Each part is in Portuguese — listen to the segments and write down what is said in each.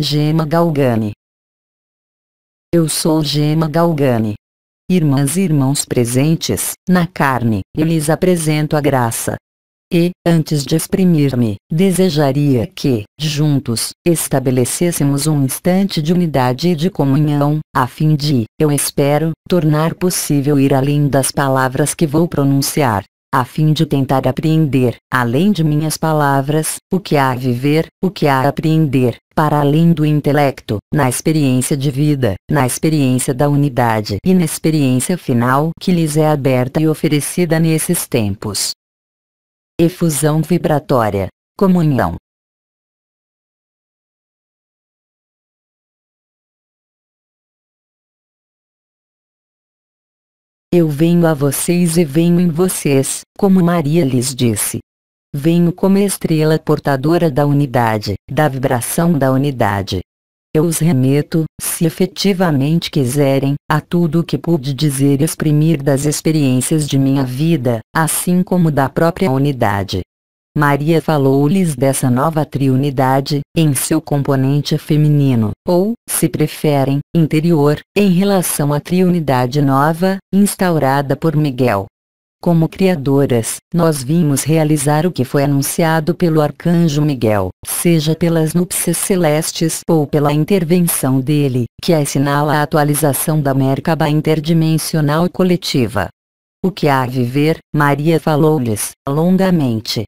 Gema Galgani. Eu sou Gema Galgani. Irmãs e irmãos presentes, na carne, eu lhes apresento a graça. E, antes de exprimir-me, desejaria que, juntos, estabelecêssemos um instante de unidade e de comunhão, a fim de, eu espero, tornar possível ir além das palavras que vou pronunciar, a fim de tentar apreender, além de minhas palavras, o que há a viver, o que há a apreender, para além do intelecto, na experiência de vida, na experiência da unidade e na experiência final que lhes é aberta e oferecida nesses tempos. Efusão vibratória, comunhão, Eu venho a vocês e venho em vocês, como Maria lhes disse. Venho como estrela portadora da unidade, da vibração da unidade. Eu os remeto, se efetivamente quiserem, a tudo o que pude dizer e exprimir das experiências de minha vida, assim como da própria unidade. Maria falou-lhes dessa nova triunidade, em seu componente feminino, ou, se preferem, interior, em relação à triunidade nova, instaurada por Miguel. Como criadoras, nós vimos realizar o que foi anunciado pelo arcanjo Miguel, seja pelas núpcias celestes ou pela intervenção dele, que assinala a atualização da Merkaba interdimensional coletiva. O que há a viver, Maria falou-lhes, longamente,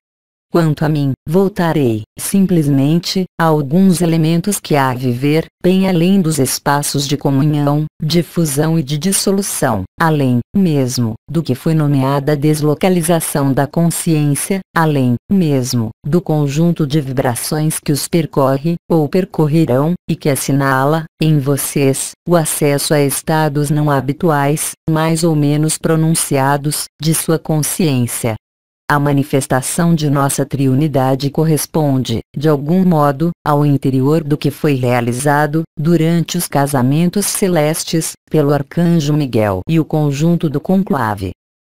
Quanto a mim, voltarei, simplesmente, a alguns elementos que há a viver, bem além dos espaços de comunhão, difusão e de dissolução, além, mesmo, do que foi nomeada deslocalização da consciência, além, mesmo, do conjunto de vibrações que os percorre, ou percorrerão, e que assinala, em vocês, o acesso a estados não habituais, mais ou menos pronunciados, de sua consciência, a manifestação de nossa triunidade corresponde, de algum modo, ao interior do que foi realizado, durante os casamentos celestes, pelo arcanjo Miguel e o conjunto do conclave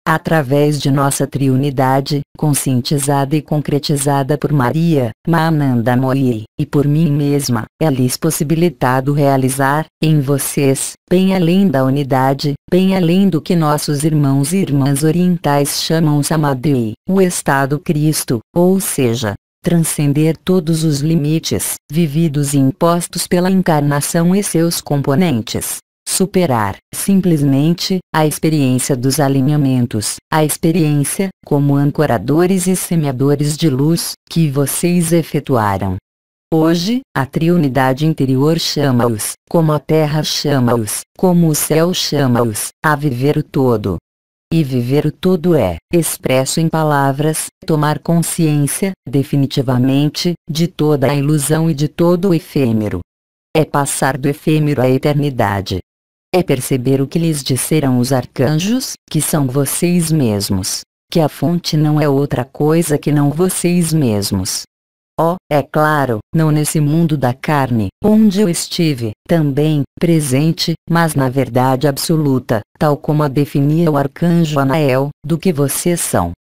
através de nossa triunidade, conscientizada e concretizada por Maria, Mananda Mori e por mim mesma, é lhes possibilitado realizar, em vocês, bem além da unidade, bem além do que nossos irmãos e irmãs orientais chamam Samadhi, o estado Cristo, ou seja, transcender todos os limites vividos e impostos pela encarnação e seus componentes, superar, simplesmente, a experiência dos alinhamentos, a experiência, como ancoradores e semeadores de luz, que vocês efetuaram. Hoje, a triunidade interior chama-os, como a terra chama-os, como o céu chama-os, a viver o todo. E viver o todo é, expresso em palavras, tomar consciência, definitivamente, de toda a ilusão e de todo o efêmero. É passar do efêmero à eternidade é perceber o que lhes disseram os arcanjos, que são vocês mesmos, que a fonte não é outra coisa que não vocês mesmos. Oh, é claro, não nesse mundo da carne, onde eu estive, também, presente, mas na verdade absoluta, tal como a definia o arcanjo Anael, do que vocês são.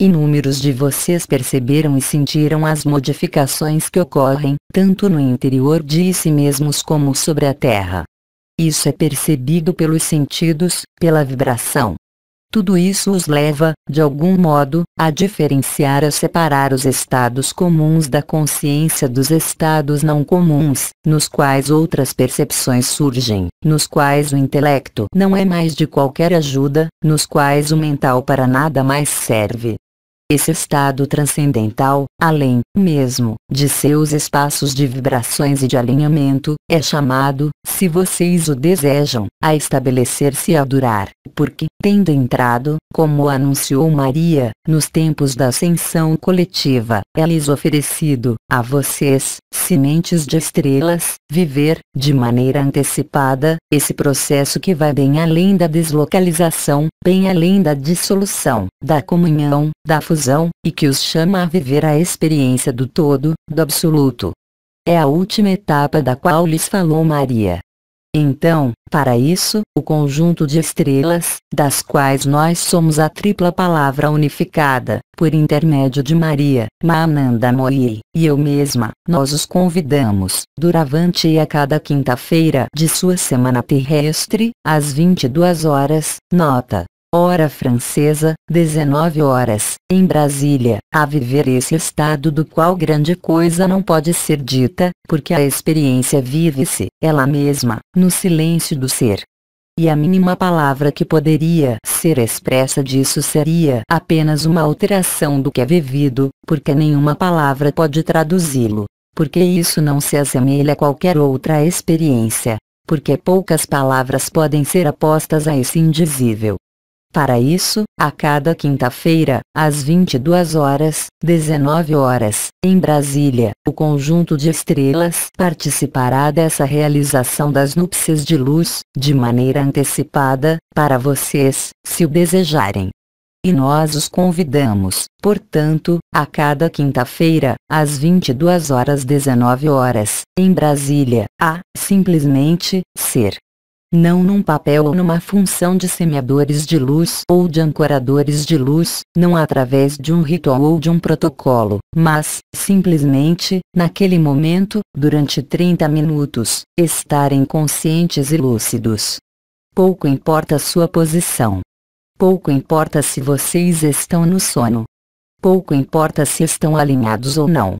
Inúmeros de vocês perceberam e sentiram as modificações que ocorrem, tanto no interior de si mesmos como sobre a terra. Isso é percebido pelos sentidos, pela vibração. Tudo isso os leva, de algum modo, a diferenciar a separar os estados comuns da consciência dos estados não comuns, nos quais outras percepções surgem, nos quais o intelecto não é mais de qualquer ajuda, nos quais o mental para nada mais serve, esse estado transcendental, além, mesmo, de seus espaços de vibrações e de alinhamento, é chamado, se vocês o desejam, a estabelecer-se e a durar, porque, tendo entrado, como anunciou Maria, nos tempos da ascensão coletiva, é-lhes oferecido, a vocês, sementes de estrelas, viver, de maneira antecipada, esse processo que vai bem além da deslocalização, bem além da dissolução, da comunhão, da fusão, e que os chama a viver a experiência do todo, do absoluto. É a última etapa da qual lhes falou Maria, então, para isso, o conjunto de estrelas, das quais nós somos a tripla palavra unificada, por intermédio de Maria, Mananda Moi, e eu mesma, nós os convidamos, duravante e a cada quinta-feira de sua semana terrestre, às 22 horas, nota, hora francesa, 19 horas, em Brasília, a viver esse estado do qual grande coisa não pode ser dita, porque a experiência vive-se, ela mesma, no silêncio do ser. E a mínima palavra que poderia ser expressa disso seria apenas uma alteração do que é vivido, porque nenhuma palavra pode traduzi-lo. Porque isso não se assemelha a qualquer outra experiência. Porque poucas palavras podem ser apostas a esse indizível para isso, a cada quinta-feira, às 22 horas, 19 horas, em Brasília, o conjunto de estrelas participará dessa realização das núpcias de luz, de maneira antecipada, para vocês, se o desejarem e nós os convidamos, portanto, a cada quinta-feira, às 22 horas 19 horas, em Brasília, a simplesmente ser não num papel ou numa função de semeadores de luz ou de ancoradores de luz, não através de um ritual ou de um protocolo, mas, simplesmente, naquele momento, durante 30 minutos, estarem conscientes e lúcidos. Pouco importa sua posição. Pouco importa se vocês estão no sono. Pouco importa se estão alinhados ou não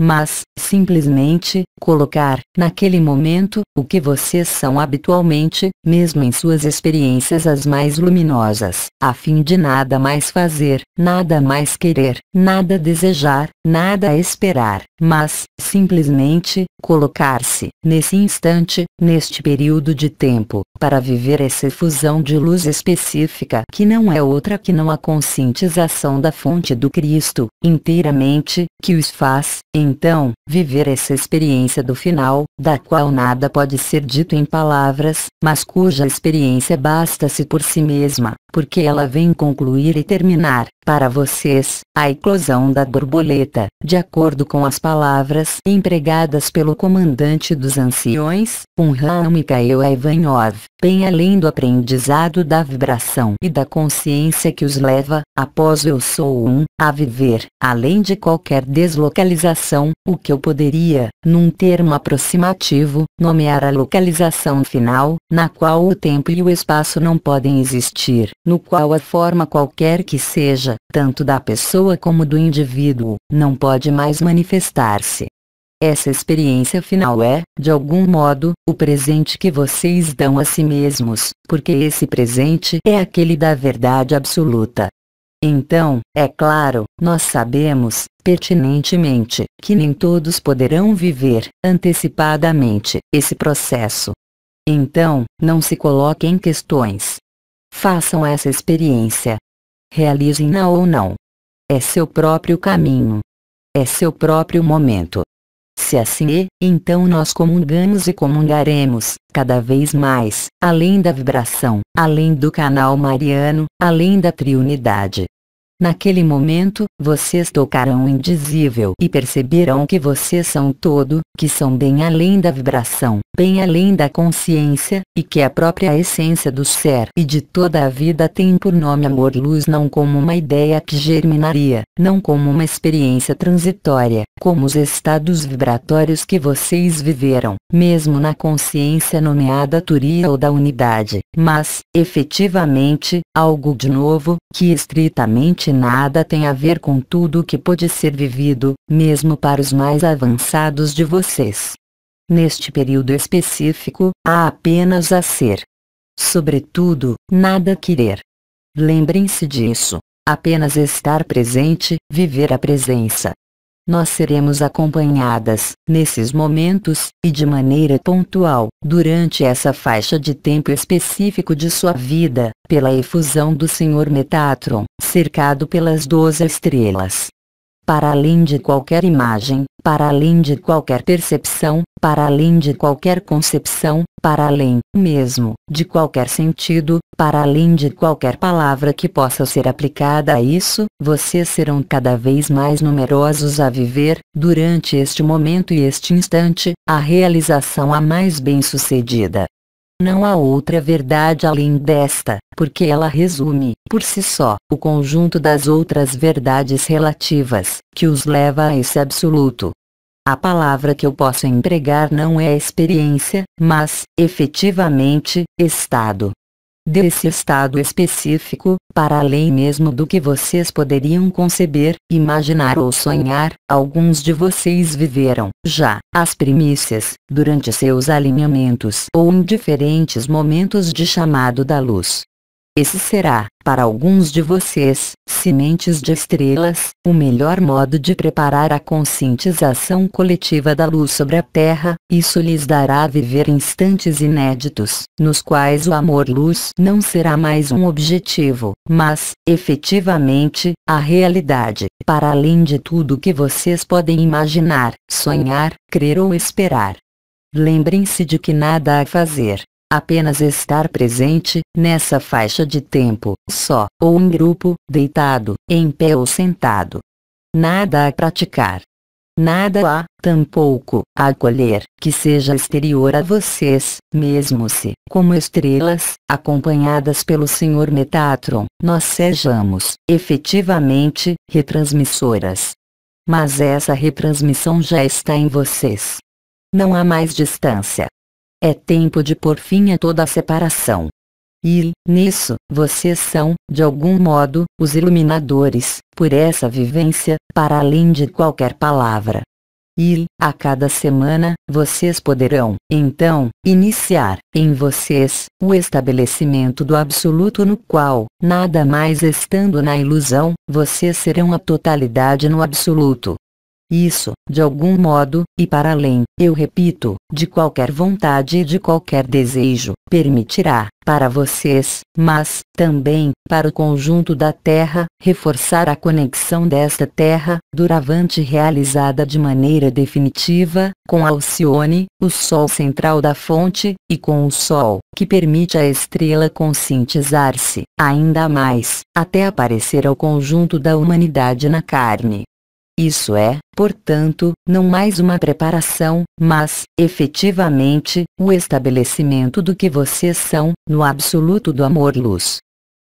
mas, simplesmente, colocar, naquele momento, o que vocês são habitualmente, mesmo em suas experiências as mais luminosas, a fim de nada mais fazer, nada mais querer, nada desejar, nada esperar, mas, simplesmente, colocar-se, nesse instante, neste período de tempo, para viver essa efusão de luz específica que não é outra que não a conscientização da fonte do Cristo, inteiramente, que os faz, em então, viver essa experiência do final, da qual nada pode ser dito em palavras, mas cuja experiência basta-se por si mesma porque ela vem concluir e terminar, para vocês, a eclosão da borboleta, de acordo com as palavras empregadas pelo comandante dos anciões, Punham Mikhail Ivanov, bem além do aprendizado da vibração e da consciência que os leva, após eu sou um, a viver, além de qualquer deslocalização, o que eu poderia, num termo aproximativo, nomear a localização final, na qual o tempo e o espaço não podem existir, no qual a forma qualquer que seja, tanto da pessoa como do indivíduo, não pode mais manifestar-se. Essa experiência final é, de algum modo, o presente que vocês dão a si mesmos, porque esse presente é aquele da verdade absoluta. Então, é claro, nós sabemos, pertinentemente, que nem todos poderão viver, antecipadamente, esse processo. Então, não se coloquem questões Façam essa experiência. Realizem-na ou não. É seu próprio caminho. É seu próprio momento. Se assim é, então nós comungamos e comungaremos, cada vez mais, além da vibração, além do canal mariano, além da triunidade. Naquele momento, vocês tocarão o indizível e perceberão que vocês são todo, que são bem além da vibração, bem além da consciência, e que a própria essência do ser e de toda a vida tem por nome amor-luz não como uma ideia que germinaria, não como uma experiência transitória, como os estados vibratórios que vocês viveram, mesmo na consciência nomeada Turia ou da unidade, mas, efetivamente, algo de novo, que estritamente nada tem a ver com tudo o que pode ser vivido, mesmo para os mais avançados de vocês. Neste período específico, há apenas a ser. Sobretudo, nada querer. Lembrem-se disso. Apenas estar presente, viver a presença, nós seremos acompanhadas, nesses momentos, e de maneira pontual, durante essa faixa de tempo específico de sua vida, pela efusão do Senhor Metatron, cercado pelas doze estrelas, para além de qualquer imagem, para além de qualquer percepção, para além de qualquer concepção, para além, mesmo, de qualquer sentido, para além de qualquer palavra que possa ser aplicada a isso, vocês serão cada vez mais numerosos a viver, durante este momento e este instante, a realização a mais bem-sucedida, não há outra verdade além desta, porque ela resume, por si só, o conjunto das outras verdades relativas, que os leva a esse absoluto. A palavra que eu posso empregar não é experiência, mas, efetivamente, estado desse estado específico, para além mesmo do que vocês poderiam conceber, imaginar ou sonhar, alguns de vocês viveram, já, as primícias, durante seus alinhamentos ou em diferentes momentos de chamado da luz. Esse será, para alguns de vocês, sementes de estrelas, o melhor modo de preparar a conscientização coletiva da luz sobre a Terra, isso lhes dará a viver instantes inéditos, nos quais o amor-luz não será mais um objetivo, mas, efetivamente, a realidade, para além de tudo que vocês podem imaginar, sonhar, crer ou esperar. Lembrem-se de que nada há a fazer, apenas estar presente, nessa faixa de tempo, só ou em grupo, deitado, em pé ou sentado. Nada a praticar. Nada há, tampouco, a acolher, que seja exterior a vocês, mesmo se, como estrelas, acompanhadas pelo Senhor Metatron, nós sejamos, efetivamente, retransmissoras. Mas essa retransmissão já está em vocês. Não há mais distância, é tempo de pôr fim a toda a separação. E, nisso, vocês são, de algum modo, os iluminadores, por essa vivência, para além de qualquer palavra. E, a cada semana, vocês poderão, então, iniciar, em vocês, o estabelecimento do absoluto no qual, nada mais estando na ilusão, vocês serão a totalidade no absoluto isso, de algum modo, e para além, eu repito, de qualquer vontade e de qualquer desejo, permitirá, para vocês, mas, também, para o conjunto da Terra, reforçar a conexão desta Terra, duravante realizada de maneira definitiva, com Alcione, o Sol central da fonte, e com o Sol, que permite a estrela conscientizar-se, ainda mais, até aparecer ao conjunto da humanidade na carne. Isso é, portanto, não mais uma preparação, mas, efetivamente, o estabelecimento do que vocês são, no absoluto do amor-luz.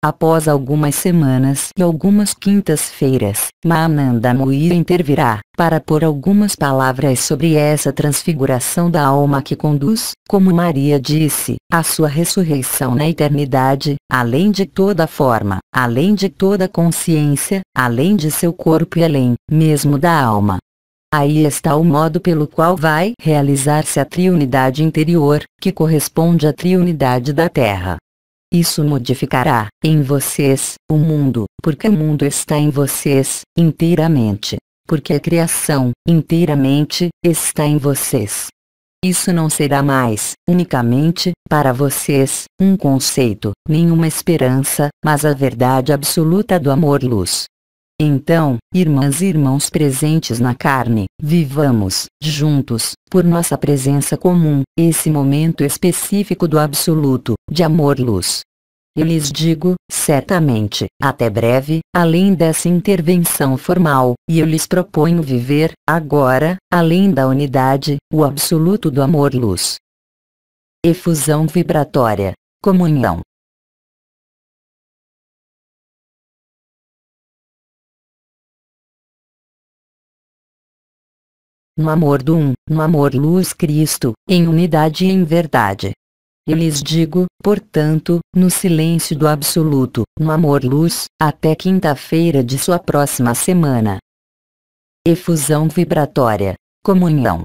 Após algumas semanas e algumas quintas-feiras, Mananda Muir intervirá, para pôr algumas palavras sobre essa transfiguração da alma que conduz, como Maria disse, à sua ressurreição na eternidade, além de toda forma, além de toda consciência, além de seu corpo e além, mesmo da alma. Aí está o modo pelo qual vai realizar-se a triunidade interior, que corresponde à triunidade da Terra. Isso modificará, em vocês, o mundo, porque o mundo está em vocês, inteiramente. Porque a criação, inteiramente, está em vocês. Isso não será mais, unicamente, para vocês, um conceito, nenhuma esperança, mas a verdade absoluta do amor-luz, então, irmãs e irmãos presentes na carne, vivamos, juntos, por nossa presença comum, esse momento específico do absoluto, de amor-luz. Eu lhes digo, certamente, até breve, além dessa intervenção formal, e eu lhes proponho viver, agora, além da unidade, o absoluto do amor-luz. Efusão vibratória. Comunhão. no amor do um, no amor luz Cristo, em unidade e em verdade. Eu lhes digo, portanto, no silêncio do absoluto, no amor luz, até quinta-feira de sua próxima semana. Efusão vibratória. Comunhão.